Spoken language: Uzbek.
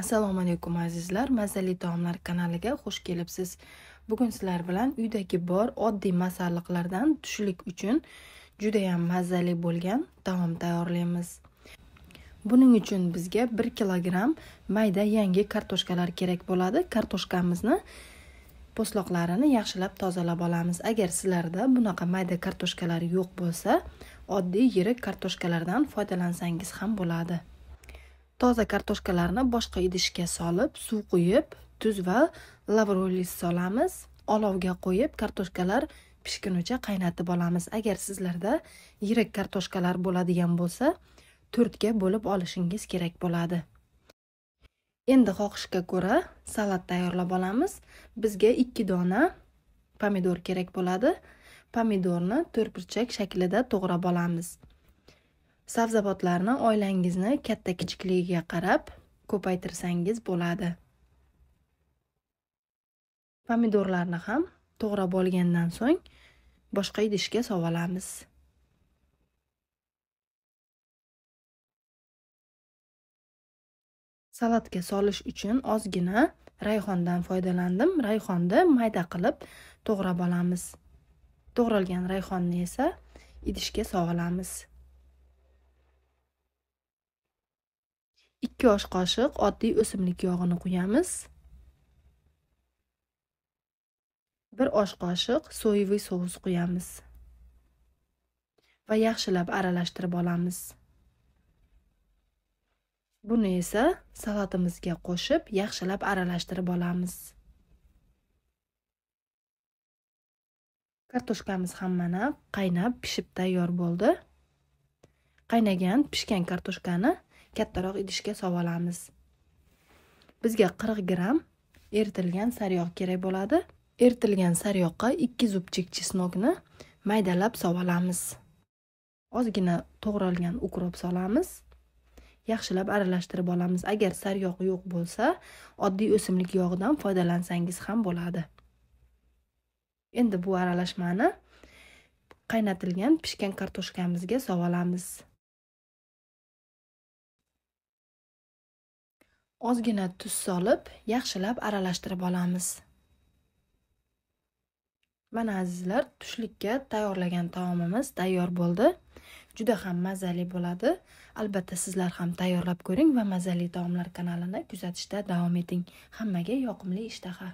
assalomu alaykum azizlar mazali taomlar kanaliga xush kelibsiz bugun sizlar bilan uydagi bor oddiy masalliqlardan tushlik uchun judayam mazali bo'lgan taom tayyorlaymiz buning uchun bizga 1 kilogramm mayda yangi kartoshkalar kerak bo'ladi kartoshkamizni po'stloqlarini yaxshilab tozalab olamiz agar sizlarda bunaqa mayda kartoshkalar yo'q bo'lsa oddiy yirik kartoshkalardan foydalansangiz ham bo'ladi toza kartoshkalarni boshqa idishga solib suv quyib tuz va lavrolis solamiz olovga qo'yib kartoshkalar pishgunicha qaynatib olamiz agar sizlarda yirik kartoshkalar bo'ladigan bo'lsa to'rtga bo'lib olishingiz kerak bo'ladi endi xohishga ko'ra salat tayyorlab olamiz bizga ikki dona pomidor kerak bo'ladi pomidorni to'rtburchak shaklida to'g'rab olamiz sabzavotlarni oilangizni katta kichikligiga qarab ko'paytirsangiz bo'ladi pomidorlarni ham to'g'rab olgandan so'ng boshqa idishga olamiz salatga solish uchun ozgina rayhondan foydalandim rayhonni mayda qilib to'g'rab olamiz to'g'ralgan rayhonni esa idishga olamiz 2 osh qoshiq oddiy o'simlik yog'ini quyamiz 1 osh qoshiq soyeviy sous quyamiz va yaxshilab aralashtirib olamiz buni esa salatimizga qo'shib yaxshilab aralashtirib olamiz kartoshkamiz ham mana qaynab pishib tayyor bo'ldi qaynagan pishgan kartoshkani kattaroq idishga olamiz. bizga 40 gramm eritilgan sariyog' kerak bo'ladi eritilgan sariyoqqa 2 zubchik chesnokni maydalab olamiz. ozgina to'g'ralgan ukrop solamiz yaxshilab aralashtirib olamiz agar sariyog' yo'q bo'lsa oddiy o'simlik yog'idan foydalansangiz ham bo'ladi endi bu aralashmani qaynatilgan pishgan kartoshkamizga olamiz. ozgina tuz solib yaxshilab aralashtirib olamiz mana azizlar tushlikka tayyorlagan taomimiz tayyor bo'ldi juda ham mazali bo'ladi albatta sizlar ham tayyorlab ko'ring va mazali taomlar kanalini kuzatishda davom eting hammaga yoqimli ishtaha